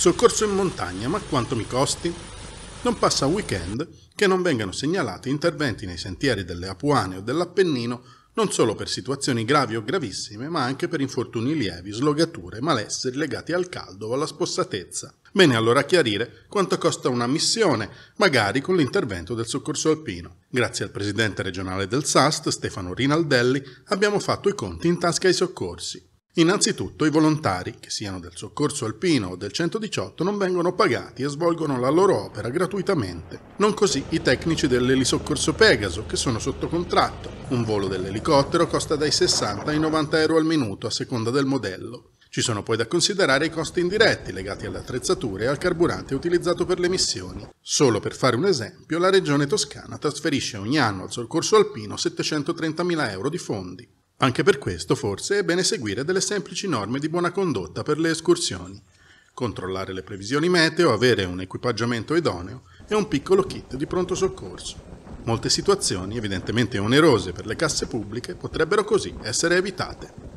Soccorso in montagna, ma quanto mi costi? Non passa un weekend che non vengano segnalati interventi nei sentieri delle Apuane o dell'Appennino non solo per situazioni gravi o gravissime, ma anche per infortuni lievi, slogature, malesseri legati al caldo o alla spossatezza. Bene allora chiarire quanto costa una missione, magari con l'intervento del soccorso alpino. Grazie al presidente regionale del SAST, Stefano Rinaldelli, abbiamo fatto i conti in tasca ai soccorsi. Innanzitutto i volontari, che siano del soccorso alpino o del 118, non vengono pagati e svolgono la loro opera gratuitamente. Non così i tecnici dell'elisoccorso Pegaso, che sono sotto contratto. Un volo dell'elicottero costa dai 60 ai 90 euro al minuto a seconda del modello. Ci sono poi da considerare i costi indiretti legati alle attrezzature e al carburante utilizzato per le missioni. Solo per fare un esempio, la regione toscana trasferisce ogni anno al soccorso alpino 730.000 euro di fondi. Anche per questo, forse, è bene seguire delle semplici norme di buona condotta per le escursioni, controllare le previsioni meteo, avere un equipaggiamento idoneo e un piccolo kit di pronto soccorso. Molte situazioni, evidentemente onerose per le casse pubbliche, potrebbero così essere evitate.